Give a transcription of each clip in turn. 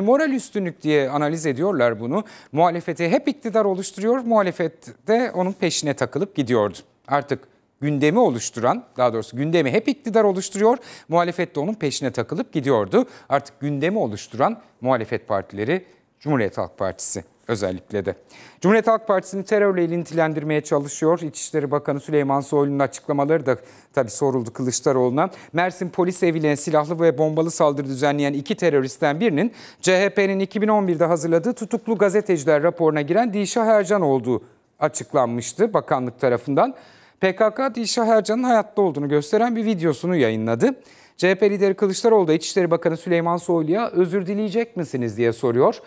Moral üstünlük diye analiz ediyorlar bunu. Muhalefeti hep iktidar oluşturuyor, muhalefet de onun peşine takılıp gidiyordu. Artık gündemi oluşturan, daha doğrusu gündemi hep iktidar oluşturuyor, muhalefet de onun peşine takılıp gidiyordu. Artık gündemi oluşturan muhalefet partileri Cumhuriyet Halk Partisi özellikle de. Cumhuriyet Halk Partisi'ni terörle ilintilendirmeye çalışıyor. İçişleri Bakanı Süleyman Soylu'nun açıklamaları da tabii soruldu Kılıçdaroğlu'na. Mersin polis evine silahlı ve bombalı saldırı düzenleyen iki teröristten birinin CHP'nin 2011'de hazırladığı tutuklu gazeteciler raporuna giren Dişah Ercan olduğu açıklanmıştı bakanlık tarafından. PKK Dilşah Ercan'ın hayatta olduğunu gösteren bir videosunu yayınladı. CHP lideri Kılıçdaroğlu da İçişleri Bakanı Süleyman Soylu'ya özür dileyecek misiniz diye soruyor.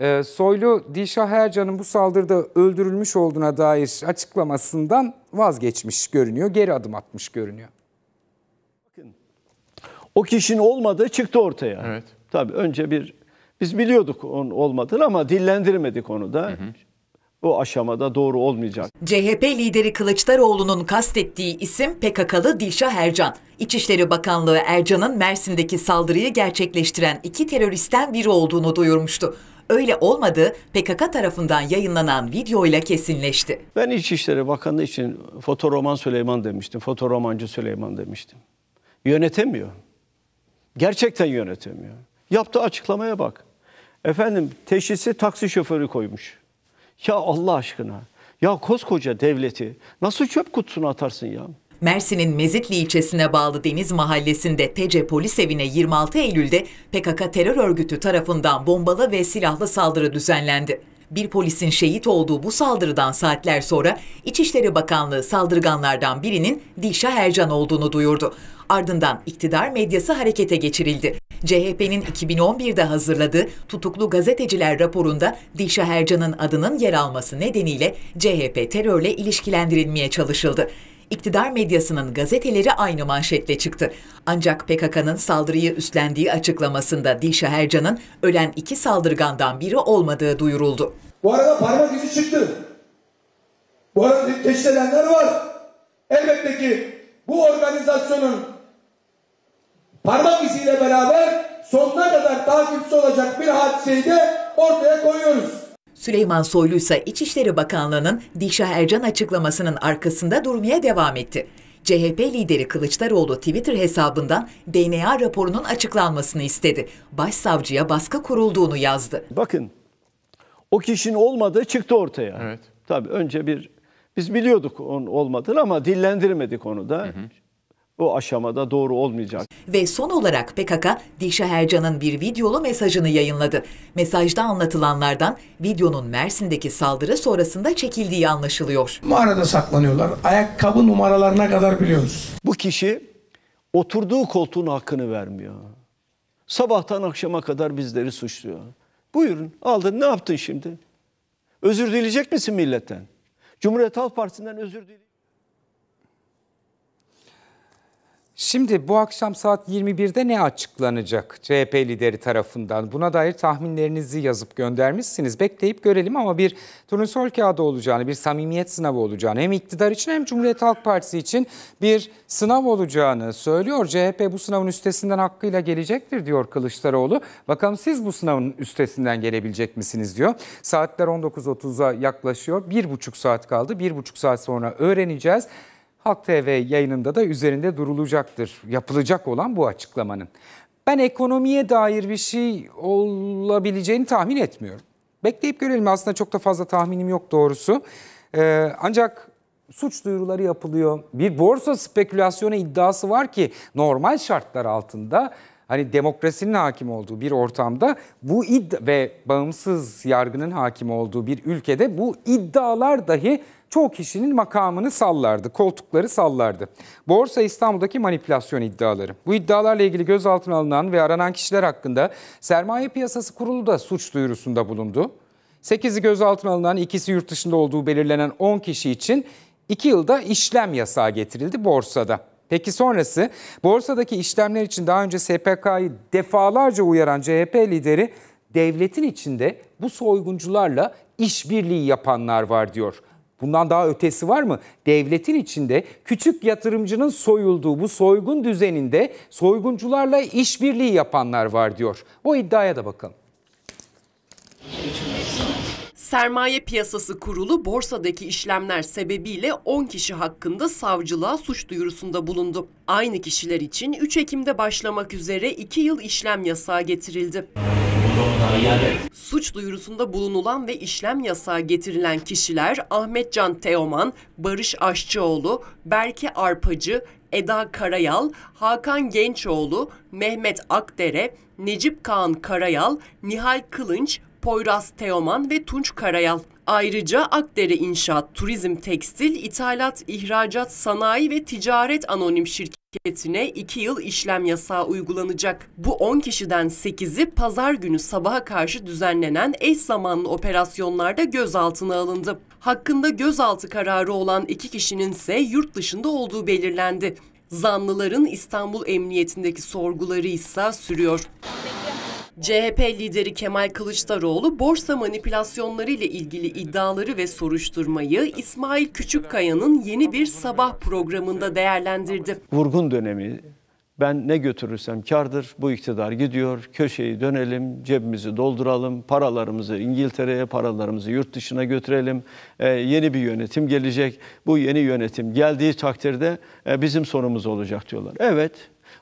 E, Soylu Dişah Ercan'ın bu saldırıda öldürülmüş olduğuna dair açıklamasından vazgeçmiş görünüyor, geri adım atmış görünüyor. Bakın, o kişinin olmadığı çıktı ortaya. Evet. Tabii önce bir, biz biliyorduk onun olmadığını ama dillendirmedik onu da. o aşamada doğru olmayacak. CHP lideri Kılıçdaroğlu'nun kastettiği isim PKK'lı Dilşah Ercan. İçişleri Bakanlığı Ercan'ın Mersin'deki saldırıyı gerçekleştiren iki teröristten biri olduğunu duyurmuştu öyle olmadığı PKK tarafından yayınlanan videoyla kesinleşti. Ben İçişleri Bakanlığı için fotoroman Süleyman demiştim, fotoromancı Süleyman demiştim. Yönetemiyor. Gerçekten yönetemiyor. Yaptığı açıklamaya bak. Efendim teşhisi taksi şoförü koymuş. Ya Allah aşkına. Ya koskoca devleti nasıl çöp kutusuna atarsın ya? Mersin'in Mezitli ilçesine bağlı Deniz Mahallesi'nde TC Polis Evi'ne 26 Eylül'de PKK terör örgütü tarafından bombalı ve silahlı saldırı düzenlendi. Bir polisin şehit olduğu bu saldırıdan saatler sonra İçişleri Bakanlığı saldırganlardan birinin Dişa Ercan olduğunu duyurdu. Ardından iktidar medyası harekete geçirildi. CHP'nin 2011'de hazırladığı tutuklu gazeteciler raporunda Dişa Hercan'ın adının yer alması nedeniyle CHP terörle ilişkilendirilmeye çalışıldı iktidar medyasının gazeteleri aynı manşetle çıktı. Ancak PKK'nın saldırıyı üstlendiği açıklamasında Dilşah Ercan'ın ölen iki saldırgandan biri olmadığı duyuruldu. Bu arada parmak izi çıktı. Bu arada teşhis edenler var. Elbette ki bu organizasyonun parmak iziyle beraber sonuna kadar takipçi olacak bir hadiseyi de ortaya koyuyoruz. Süleyman Soylu ise İçişleri Bakanlığı'nın Dişah Ercan açıklamasının arkasında durmaya devam etti. CHP lideri Kılıçdaroğlu Twitter hesabından DNA raporunun açıklanmasını istedi. Başsavcıya baskı kurulduğunu yazdı. Bakın o kişinin olmadığı çıktı ortaya. Evet. Tabii önce bir biz biliyorduk onun olmadığını ama dillendirmedik onu da. Hı hı bu aşamada doğru olmayacak. Ve son olarak PKK, Dişe Hercan'ın bir videolu mesajını yayınladı. Mesajda anlatılanlardan videonun Mersin'deki saldırı sonrasında çekildiği anlaşılıyor. Mağarada saklanıyorlar. Ayakkabı numaralarına kadar biliyoruz. Bu kişi oturduğu koltuğun hakkını vermiyor. Sabahtan akşama kadar bizleri suçluyor. Buyurun aldın ne yaptın şimdi? Özür dileyecek misin milletten? Cumhuriyet Halk Partisi'nden özür dileyecek Şimdi bu akşam saat 21'de ne açıklanacak CHP lideri tarafından? Buna dair tahminlerinizi yazıp göndermişsiniz. Bekleyip görelim ama bir turnusol kağıdı olacağını, bir samimiyet sınavı olacağını hem iktidar için hem Cumhuriyet Halk Partisi için bir sınav olacağını söylüyor. CHP bu sınavın üstesinden hakkıyla gelecektir diyor Kılıçdaroğlu. Bakalım siz bu sınavın üstesinden gelebilecek misiniz diyor. Saatler 19.30'a yaklaşıyor. Bir buçuk saat kaldı. Bir buçuk saat sonra öğreneceğiz. Halk TV yayınında da üzerinde durulacaktır. Yapılacak olan bu açıklamanın. Ben ekonomiye dair bir şey olabileceğini tahmin etmiyorum. Bekleyip görelim aslında çok da fazla tahminim yok doğrusu. Ee, ancak suç duyuruları yapılıyor. Bir borsa spekülasyonu iddiası var ki normal şartlar altında hani demokrasinin hakim olduğu bir ortamda bu iddia ve bağımsız yargının hakim olduğu bir ülkede bu iddialar dahi çoğu kişinin makamını sallardı, koltukları sallardı. Borsa İstanbul'daki manipülasyon iddiaları. Bu iddialarla ilgili gözaltına alınan ve aranan kişiler hakkında Sermaye Piyasası Kurulu da suç duyurusunda bulundu. 8'i gözaltına alınan, ikisi yurt dışında olduğu belirlenen 10 kişi için 2 yılda işlem yasağı getirildi borsada. Peki sonrası borsadaki işlemler için daha önce SPK'yı defalarca uyaran CHP lideri devletin içinde bu soyguncularla işbirliği yapanlar var diyor. Bundan daha ötesi var mı? Devletin içinde küçük yatırımcının soyulduğu bu soygun düzeninde soyguncularla işbirliği yapanlar var diyor. O iddiaya da bakalım. Sermaye Piyasası Kurulu borsadaki işlemler sebebiyle 10 kişi hakkında savcılığa suç duyurusunda bulundu. Aynı kişiler için 3 Ekim'de başlamak üzere 2 yıl işlem yasağı getirildi. Suç duyurusunda bulunulan ve işlem yasağı getirilen kişiler Ahmetcan Teoman, Barış Aşçıoğlu, Berke Arpacı, Eda Karayal, Hakan Gençoğlu, Mehmet Akdere, Necip Kaan Karayal, Nihal Kılınç, Poyraz Teoman ve Tunç Karayal. Ayrıca Akdere İnşaat, Turizm, Tekstil, İthalat, İhracat, Sanayi ve Ticaret Anonim Şirketi'ne 2 yıl işlem yasağı uygulanacak. Bu 10 kişiden 8'i pazar günü sabaha karşı düzenlenen eş zamanlı operasyonlarda gözaltına alındı. Hakkında gözaltı kararı olan 2 kişinin ise yurt dışında olduğu belirlendi. Zanlıların İstanbul Emniyetindeki sorguları ise sürüyor. CHP lideri Kemal Kılıçdaroğlu borsa manipülasyonları ile ilgili iddiaları ve soruşturmayı İsmail Küçükkaya'nın yeni bir sabah programında değerlendirdi. Vurgun dönemi ben ne götürürsem kardır, bu iktidar gidiyor, köşeyi dönelim, cebimizi dolduralım, paralarımızı İngiltere'ye, paralarımızı yurt dışına götürelim, ee, yeni bir yönetim gelecek, bu yeni yönetim geldiği takdirde e, bizim sorumuz olacak diyorlar. Evet,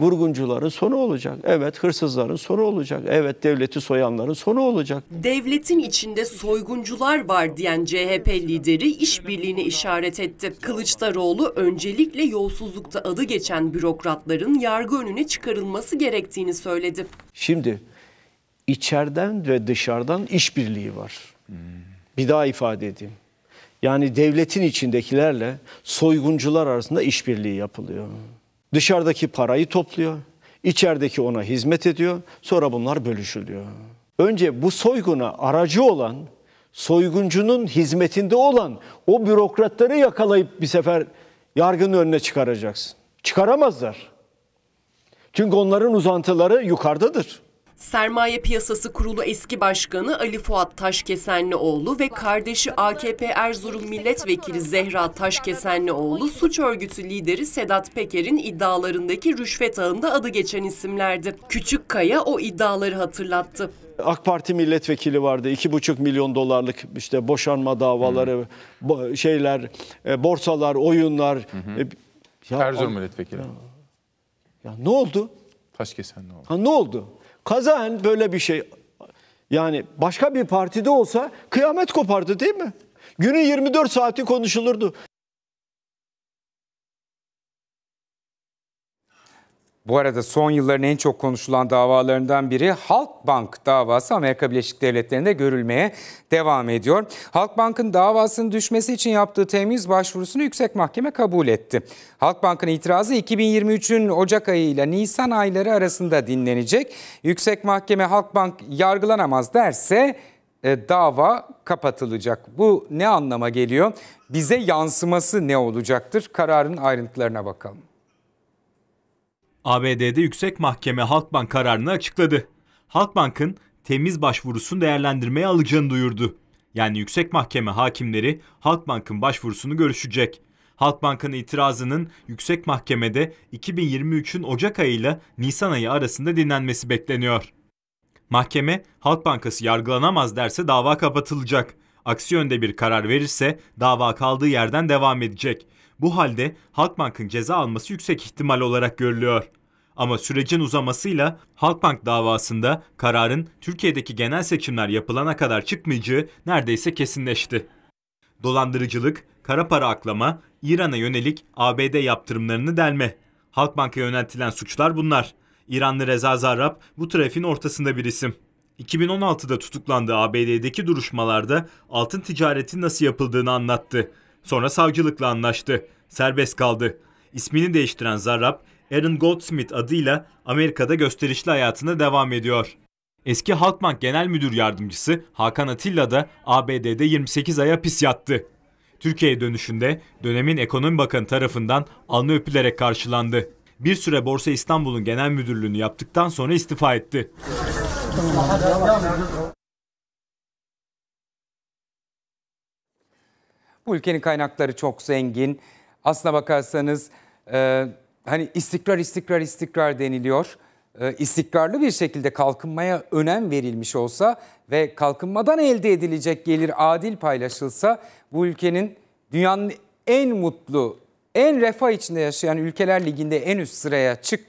Vurguncuların sonu olacak. Evet hırsızların sonu olacak. Evet devleti soyanların sonu olacak. Devletin içinde soyguncular var diyen CHP lideri işbirliğini işaret etti. Kılıçdaroğlu öncelikle yolsuzlukta adı geçen bürokratların yargı önüne çıkarılması gerektiğini söyledi. Şimdi içeriden ve dışarıdan işbirliği var. Bir daha ifade edeyim. Yani devletin içindekilerle soyguncular arasında işbirliği yapılıyor. Dışarıdaki parayı topluyor. içerideki ona hizmet ediyor. Sonra bunlar bölüşülüyor. Önce bu soyguna aracı olan, soyguncunun hizmetinde olan o bürokratları yakalayıp bir sefer yargının önüne çıkaracaksın. Çıkaramazlar. Çünkü onların uzantıları yukarıdadır. Sermaye Piyasası Kurulu eski başkanı Ali Fuat Taşkesenlioğlu ve kardeşi AKP Erzurum Milletvekili Zehra Taşkesenlioğlu suç örgütü lideri Sedat Peker'in iddialarındaki rüşvet ağında adı geçen isimlerdi. Küçük Kaya o iddiaları hatırlattı. AK Parti milletvekili vardı. 2,5 milyon dolarlık işte boşanma davaları, hmm. şeyler, e, borsalar, oyunlar. Hı hı. E, ya, Erzurum milletvekili. Ya, ya ne oldu? Taşkesen ne oldu? Ha ne oldu? Kazaen böyle bir şey yani başka bir partide olsa kıyamet kopardı değil mi? Günün 24 saati konuşulurdu. Bu arada son yılların en çok konuşulan davalarından biri Halkbank davası Amerika Birleşik Devletleri'nde görülmeye devam ediyor. Halkbank'ın davasının düşmesi için yaptığı temiz başvurusunu yüksek mahkeme kabul etti. Halkbank'ın itirazı 2023'ün Ocak ayı ile Nisan ayları arasında dinlenecek. Yüksek mahkeme Halkbank yargılanamaz derse e, dava kapatılacak. Bu ne anlama geliyor? Bize yansıması ne olacaktır? Kararın ayrıntılarına bakalım. ABD'de yüksek mahkeme Halkbank kararını açıkladı. Halkbank'ın temiz başvurusunu değerlendirmeye alacağını duyurdu. Yani yüksek mahkeme hakimleri Halkbank'ın başvurusunu görüşecek. Halkbank'ın itirazının yüksek mahkemede 2023'ün Ocak ayı ile Nisan ayı arasında dinlenmesi bekleniyor. Mahkeme Halk Bankası yargılanamaz derse dava kapatılacak. Aksi yönde bir karar verirse dava kaldığı yerden devam edecek. Bu halde Halkbank'ın ceza alması yüksek ihtimal olarak görülüyor. Ama sürecin uzamasıyla Halkbank davasında kararın Türkiye'deki genel seçimler yapılana kadar çıkmayacağı neredeyse kesinleşti. Dolandırıcılık, kara para aklama, İran'a yönelik ABD yaptırımlarını delme. Halkbank'a yöneltilen suçlar bunlar. İranlı Reza Zarrab bu trafiğin ortasında bir isim. 2016'da tutuklandığı ABD'deki duruşmalarda altın ticareti nasıl yapıldığını anlattı. Sonra savcılıkla anlaştı. Serbest kaldı. İsmini değiştiren Zarrab, Aaron Goldsmith adıyla Amerika'da gösterişli hayatına devam ediyor. Eski Halkbank Genel Müdür Yardımcısı Hakan Atilla da ABD'de 28 aya hapis yattı. Türkiye'ye dönüşünde dönemin ekonomi bakanı tarafından alnı öpülerek karşılandı. Bir süre Borsa İstanbul'un genel müdürlüğünü yaptıktan sonra istifa etti. Bu ülkenin kaynakları çok zengin. Aslına bakarsanız e, hani istikrar istikrar istikrar deniliyor. E, istikrarlı bir şekilde kalkınmaya önem verilmiş olsa ve kalkınmadan elde edilecek gelir adil paylaşılsa bu ülkenin dünyanın en mutlu, en refah içinde yaşayan ülkeler liginde en üst sıraya çık